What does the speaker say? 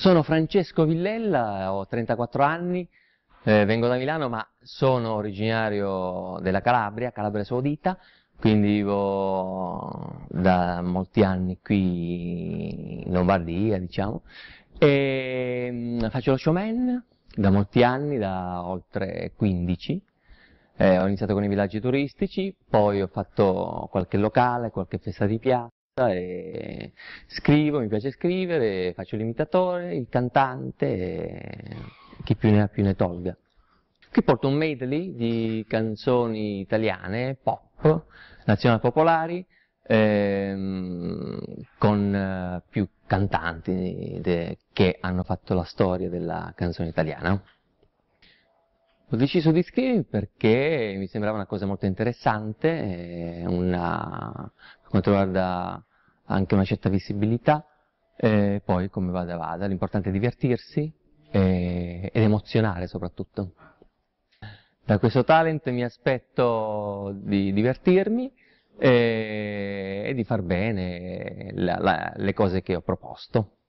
Sono Francesco Villella, ho 34 anni, eh, vengo da Milano ma sono originario della Calabria, Calabria Saudita, quindi vivo da molti anni qui in Lombardia, diciamo, e mm, faccio lo showman da molti anni, da oltre 15, eh, ho iniziato con i villaggi turistici, poi ho fatto qualche locale, qualche festa di piazza, musica e scrivo, mi piace scrivere, faccio l'imitatore, il cantante e chi più ne ha più ne tolga. Qui porto un medley di canzoni italiane, pop, nazionali popolari, ehm, con eh, più cantanti de, che hanno fatto la storia della canzone italiana. Ho deciso di scrivermi perché mi sembrava una cosa molto interessante, eh, una, per quanto riguarda anche una certa visibilità, e poi come vada vada, l'importante è divertirsi e, ed emozionare soprattutto. Da questo talent mi aspetto di divertirmi e, e di far bene la, la, le cose che ho proposto.